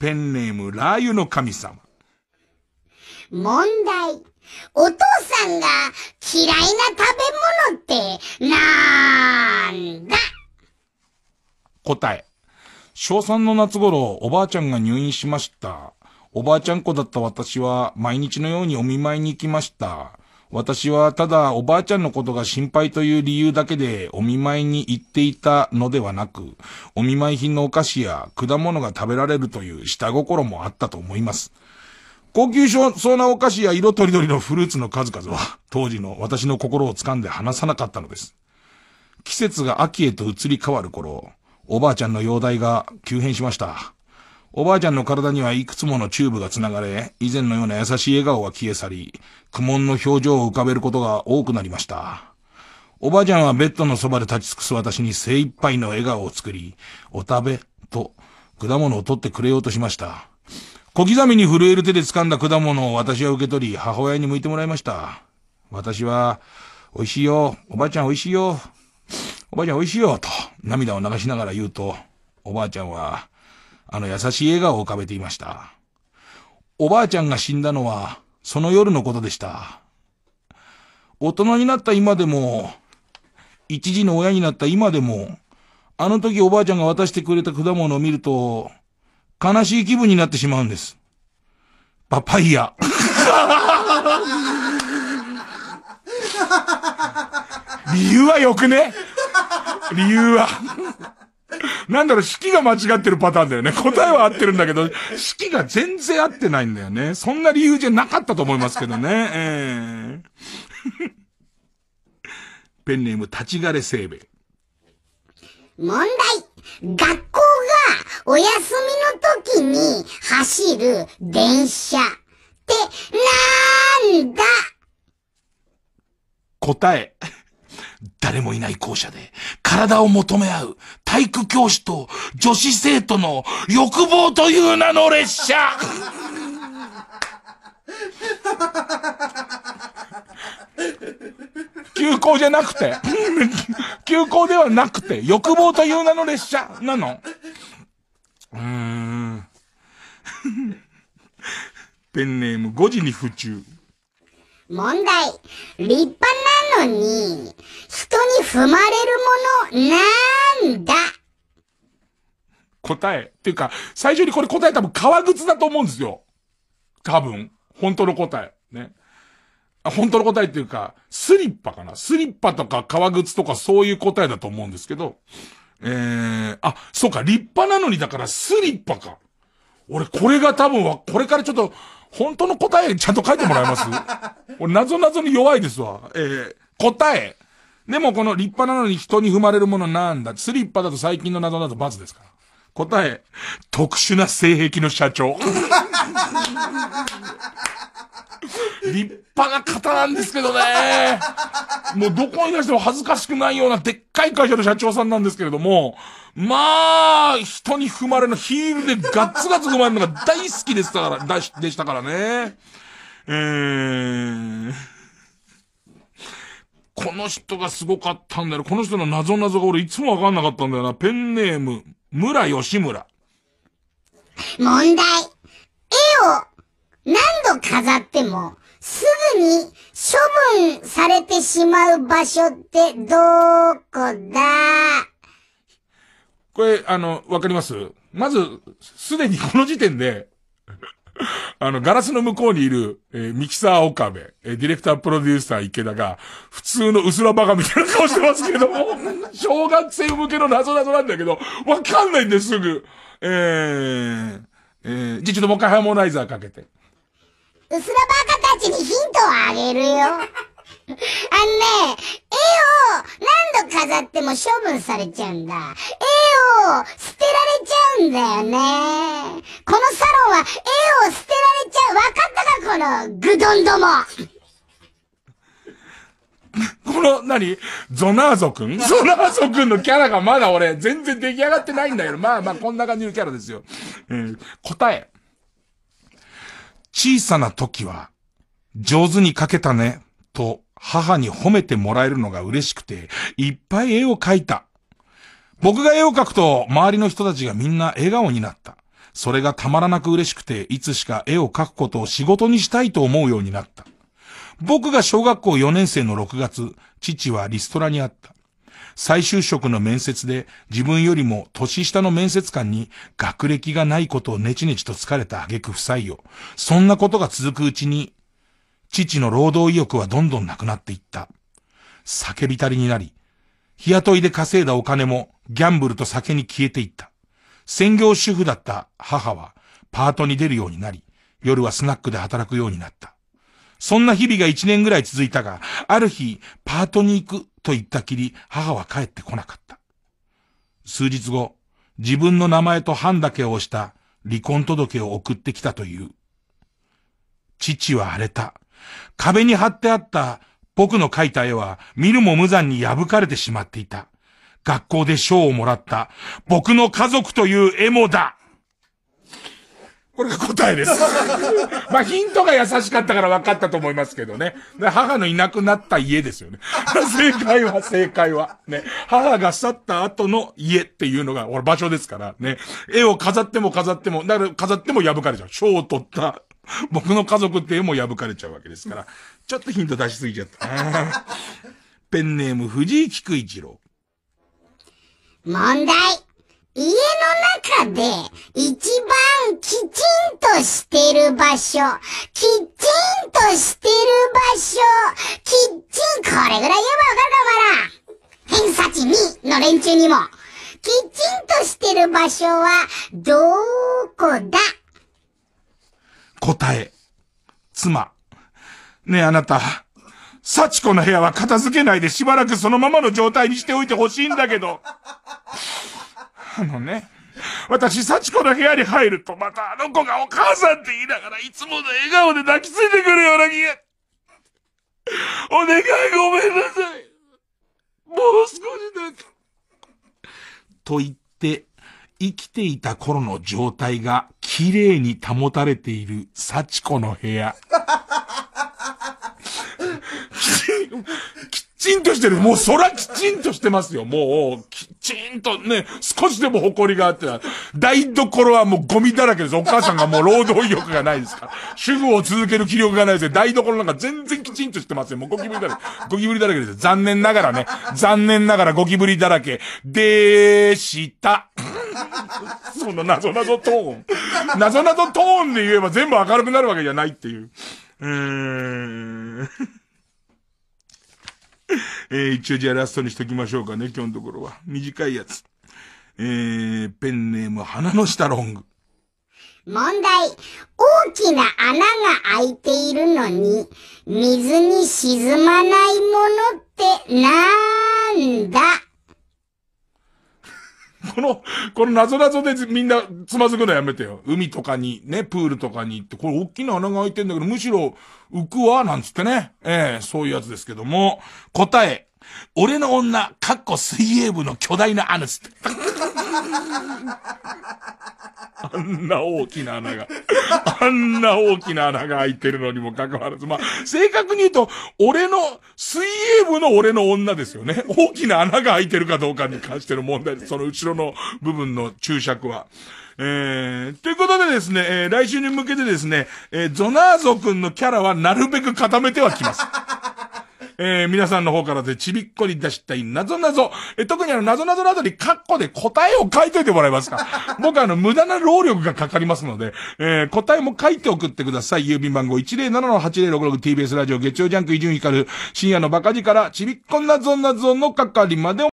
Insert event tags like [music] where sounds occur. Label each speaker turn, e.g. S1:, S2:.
S1: ペンネームラー油の神様。
S2: 問題。お父さんが嫌いな食べ物ってなんだ
S1: 答え。小3の夏頃、おばあちゃんが入院しました。おばあちゃん子だった私は毎日のようにお見舞いに行きました。私はただおばあちゃんのことが心配という理由だけでお見舞いに行っていたのではなく、お見舞い品のお菓子や果物が食べられるという下心もあったと思います。高級そうなお菓子や色とりどりのフルーツの数々は、当時の私の心を掴んで離さなかったのです。季節が秋へと移り変わる頃、おばあちゃんの容体が急変しました。おばあちゃんの体にはいくつものチューブが繋がれ、以前のような優しい笑顔は消え去り、苦悶の表情を浮かべることが多くなりました。おばあちゃんはベッドのそばで立ち尽くす私に精一杯の笑顔を作り、お食べ、と、果物を取ってくれようとしました。小刻みに震える手で掴んだ果物を私は受け取り、母親に向いてもらいました。私は、美味しいよ、おばあちゃん美味しいよ、おばあちゃん美味しいよ、と、涙を流しながら言うと、おばあちゃんは、あの優しい笑顔を浮かべていました。おばあちゃんが死んだのは、その夜のことでした。大人になった今でも、一時の親になった今でも、あの時おばあちゃんが渡してくれた果物を見ると、悲しい気分になってしまうんです。パパイヤ。
S2: [laughs]
S1: 理由はよくね理由はなんだろう、式が間違ってるパターンだよね。答えは合ってるんだけど、式が全然合ってないんだよね。そんな理由じゃなかったと思いますけどね。えー、ペンネーム、立ち枯れせいべ
S2: 問題学校がお休みの時に走る電
S1: 車ってなんだ答え。誰もいない校舎で、体を求め合う体育教師と女子生徒の欲望という名の列車
S2: [laughs]
S1: 休校じゃなくて休校ではなくて、欲望という名の列車なの。うーん。ペンネーム5時に不中。
S2: 問題。立派なに、人に踏まれるものなんだ。
S1: 答え。っていうか、最初にこれ答え多分革靴だと思うんですよ。多分。本当の答え。ね。本当の答えっていうか、スリッパかなスリッパとか革靴とかそういう答えだと思うんですけど、えー、あ、そうか、立派なのにだからスリッパか。俺、これが多分は、これからちょっと、本当の答えちゃんと書いてもらえます [laughs] 俺、なぞなぞに弱いですわ。えー、答え。でもこの立派なのに人に踏まれるものなんだ。スリッパだと最近の謎だと罰ですから。答え、特殊な性癖の社長。[laughs] 立派な方なんですけどね。もうどこに出しても恥ずかしくないようなでっかい会社の社長さんなんですけれども、まあ、人に踏まれるの、ヒールでガッツガツ踏まれるのが大好きでしたから、し、でしたからね。えー。この人がすごかったんだよ。この人の謎謎が俺いつもわかんなかったんだよな。ペンネーム、村吉村。
S2: 問題。絵を何度飾っても、すぐに処分されてしまう場所ってどこだ
S1: これ、あの、わかりますまず、すでにこの時点で、[laughs] あの、ガラスの向こうにいる、えー、ミキサー岡部、えー、ディレクタープロデューサー池田が、普通の薄らバカみたいな顔してますけども、[laughs] 小学生向けの謎謎なんだけど、わかんないんです、すぐ。えー、えー、じゃちょっともう一回ハーモナイザーかけて。
S2: 薄らバカたちにヒントをあげるよ。あのね、絵を何度飾っても処分されちゃうんだ。絵を捨てられちゃうんだよね。このサロンは絵を捨てられちゃう。わかったか、この、グドンども。
S1: この、何ゾナーゾくんゾナーゾくんのキャラがまだ俺、全然出来上がってないんだけど、まあまあ、こんな感じのキャラですよ。えー、答え。小さな時は、上手に描けたね、と、母に褒めてもらえるのが嬉しくて、いっぱい絵を描いた。僕が絵を描くと、周りの人たちがみんな笑顔になった。それがたまらなく嬉しくて、いつしか絵を描くことを仕事にしたいと思うようになった。僕が小学校4年生の6月、父はリストラにあった。再就職の面接で自分よりも年下の面接官に学歴がないことをネチネチと疲れた挙句不採用。そんなことが続くうちに、父の労働意欲はどんどんなくなっていった。叫びたりになり、日雇いで稼いだお金もギャンブルと酒に消えていった。専業主婦だった母はパートに出るようになり、夜はスナックで働くようになった。そんな日々が一年ぐらい続いたが、ある日、パートに行くと言ったきり、母は帰ってこなかった。数日後、自分の名前と判だけを押した離婚届を送ってきたという。父は荒れた。壁に貼ってあった僕の描いた絵は見るも無残に破かれてしまっていた。学校で賞をもらった、僕の家族というエモだ。これが答えです。[laughs] まあヒントが優しかったから分かったと思いますけどね。母のいなくなった家ですよね。[laughs] 正解は、正解は。ね。母が去った後の家っていうのが、俺場所ですからね。絵を飾っても飾っても、飾っても破かれちゃう。賞を取った。僕の家族って絵も破かれちゃうわけですから。ちょっとヒント出しすぎちゃった。ペンネーム藤井菊一郎。問題。
S2: 家の中で一番きちんとしてる場所、きちんとしてる場所、きちん、これぐらい言えばわかるかもな。偏差値2の連中にも、きちんとしてる場所はどこだ
S1: 答え。妻。ねえ、あなた。幸子の部屋は片付けないでしばらくそのままの状態にしておいてほしいんだけど。あのね、私、幸子の部屋に入ると、またあの子がお母さんって言いながら、いつもの笑顔で抱きついてくるような気が。お願いごめんなさい。もう少しだけ。と言って、生きていた頃の状態が綺麗に保たれている幸子の部屋。きちんとしてる。もうそらきちんとしてますよ。もう、きちんとね、少しでも誇りがあって台所はもうゴミだらけです。お母さんがもう労働意欲がないですから。主婦を続ける気力がないです台所なんか全然きちんとしてますよ。もうゴキブリだらけ。ゴキブリだらけです残念ながらね。残念ながらゴキブリだらけ。でした。その謎謎トーン。謎謎トーンで言えば全部明るくなるわけじゃないっていう。うーん。[laughs] えー、一応じゃあラストにしときましょうかね、今日のところは。短いやつ。えー、ペンネーム、花の下ロング。
S2: 問題。大きな穴が開いているのに、水に沈まないものってなんだ
S1: [laughs] この、この謎々でみんなつまずくのやめてよ。海とかに、ね、プールとかに行って、これ大きな穴が開いてんだけど、むしろ浮くわ、なんつってね。ええー、そういうやつですけども。答え。俺の女、かっこ水泳部の巨大なアヌス。[laughs] あんな大きな穴が、あんな大きな穴が開いてるのにも関わらず、まあ、正確に言うと、俺の、水泳部の俺の女ですよね。大きな穴が開いてるかどうかに関しての問題です。その後ろの部分の注釈は。えー、ということでですね、えー、来週に向けてですね、えー、ゾナーゾ君のキャラはなるべく固めてはきます。えー、皆さんの方からでちびっこに出したい謎謎。え特にあの、謎謎などにカッコで答えを書いといてもらえますか [laughs] 僕あの、無駄な労力がかかりますので、えー、答えも書いて送ってください。郵便番号 107-8066TBS ラジオ月曜ジャンク伊集院光深夜のバカ字からちびっこなぞなぞの係まで